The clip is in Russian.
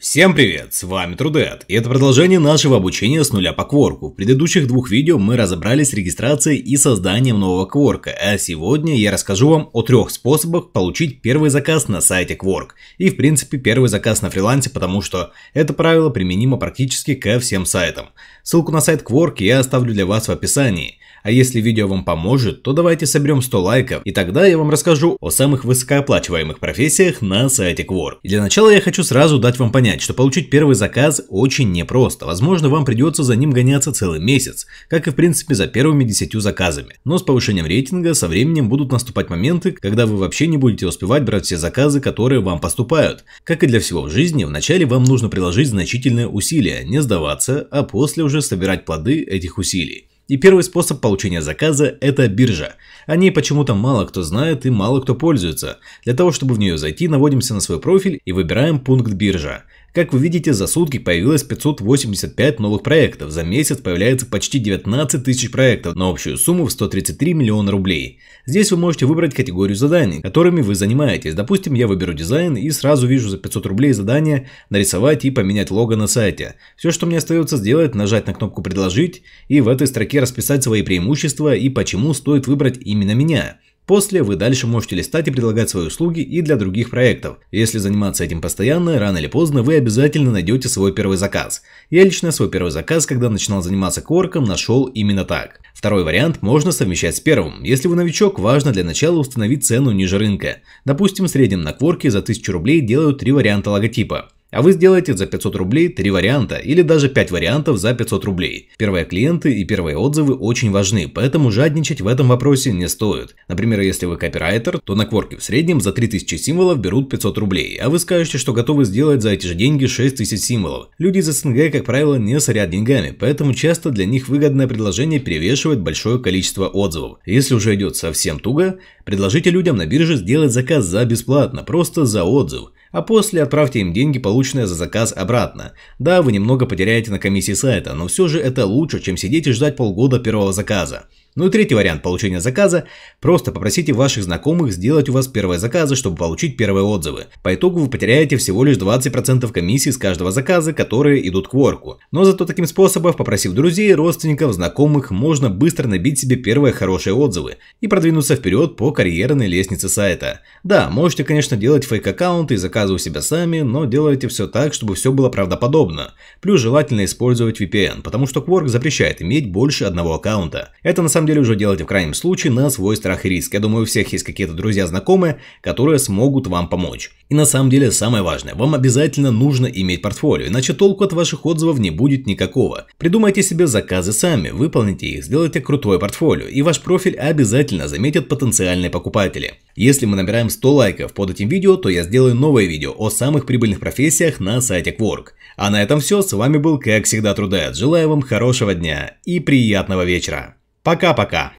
Всем привет, с вами Трудет, и это продолжение нашего обучения с нуля по кворку. В предыдущих двух видео мы разобрались с регистрацией и созданием нового кворка, а сегодня я расскажу вам о трех способах получить первый заказ на сайте Quark. И в принципе первый заказ на фрилансе, потому что это правило применимо практически ко всем сайтам. Ссылку на сайт Quark я оставлю для вас в описании. А если видео вам поможет, то давайте соберем 100 лайков, и тогда я вам расскажу о самых высокооплачиваемых профессиях на сайте Quark. И для начала я хочу сразу дать вам понять, понять, что получить первый заказ очень непросто. Возможно, вам придется за ним гоняться целый месяц, как и в принципе за первыми 10 заказами. Но с повышением рейтинга со временем будут наступать моменты, когда вы вообще не будете успевать брать все заказы, которые вам поступают. Как и для всего в жизни, вначале вам нужно приложить значительные усилия, не сдаваться, а после уже собирать плоды этих усилий. И первый способ получения заказа – это биржа. О ней почему-то мало кто знает и мало кто пользуется. Для того, чтобы в нее зайти, наводимся на свой профиль и выбираем пункт биржа. Как вы видите, за сутки появилось 585 новых проектов, за месяц появляется почти 19 тысяч проектов на общую сумму в 133 миллиона рублей. Здесь вы можете выбрать категорию заданий, которыми вы занимаетесь. Допустим, я выберу дизайн и сразу вижу за 500 рублей задание нарисовать и поменять лого на сайте. Все, что мне остается сделать, нажать на кнопку «Предложить» и в этой строке статье расписать свои преимущества и почему стоит выбрать именно меня. После вы дальше можете листать и предлагать свои услуги и для других проектов. Если заниматься этим постоянно, рано или поздно вы обязательно найдете свой первый заказ. Я лично свой первый заказ, когда начинал заниматься кворком, нашел именно так. Второй вариант можно совмещать с первым. Если вы новичок, важно для начала установить цену ниже рынка. Допустим, в среднем на кворке за 1000 рублей делают три варианта логотипа. А вы сделаете за 500 рублей 3 варианта или даже 5 вариантов за 500 рублей. Первые клиенты и первые отзывы очень важны, поэтому жадничать в этом вопросе не стоит. Например, если вы копирайтер, то на кворке в среднем за 3000 символов берут 500 рублей, а вы скажете, что готовы сделать за эти же деньги 6000 символов. Люди из СНГ, как правило, не сорят деньгами, поэтому часто для них выгодное предложение перевешивает большое количество отзывов. Если уже идет совсем туго, предложите людям на бирже сделать заказ за бесплатно, просто за отзыв а после отправьте им деньги, полученные за заказ, обратно. Да, вы немного потеряете на комиссии сайта, но все же это лучше, чем сидеть и ждать полгода первого заказа. Ну и третий вариант получения заказа – просто попросите ваших знакомых сделать у вас первые заказы, чтобы получить первые отзывы. По итогу вы потеряете всего лишь 20% комиссии с каждого заказа, которые идут к ворку. Но зато таким способом, попросив друзей, родственников, знакомых, можно быстро набить себе первые хорошие отзывы и продвинуться вперед по карьерной лестнице сайта. Да, можете, конечно, делать фейк-аккаунты и заказы у себя сами, но делайте все так, чтобы все было правдоподобно. Плюс желательно использовать VPN, потому что Quark запрещает иметь больше одного аккаунта. Это на самом деле уже делать в крайнем случае на свой страх и риск. Я думаю, у всех есть какие-то друзья, знакомые, которые смогут вам помочь. И на самом деле самое важное, вам обязательно нужно иметь портфолио, иначе толку от ваших отзывов не будет никакого. Придумайте себе заказы сами, выполните их, сделайте крутое портфолио, и ваш профиль обязательно заметят потенциальные покупатели. Если мы набираем 100 лайков под этим видео, то я сделаю новое видео о самых прибыльных профессиях на сайте Quark. А на этом все, с вами был как всегда Трудает, желаю вам хорошего дня и приятного вечера. Пока-пока.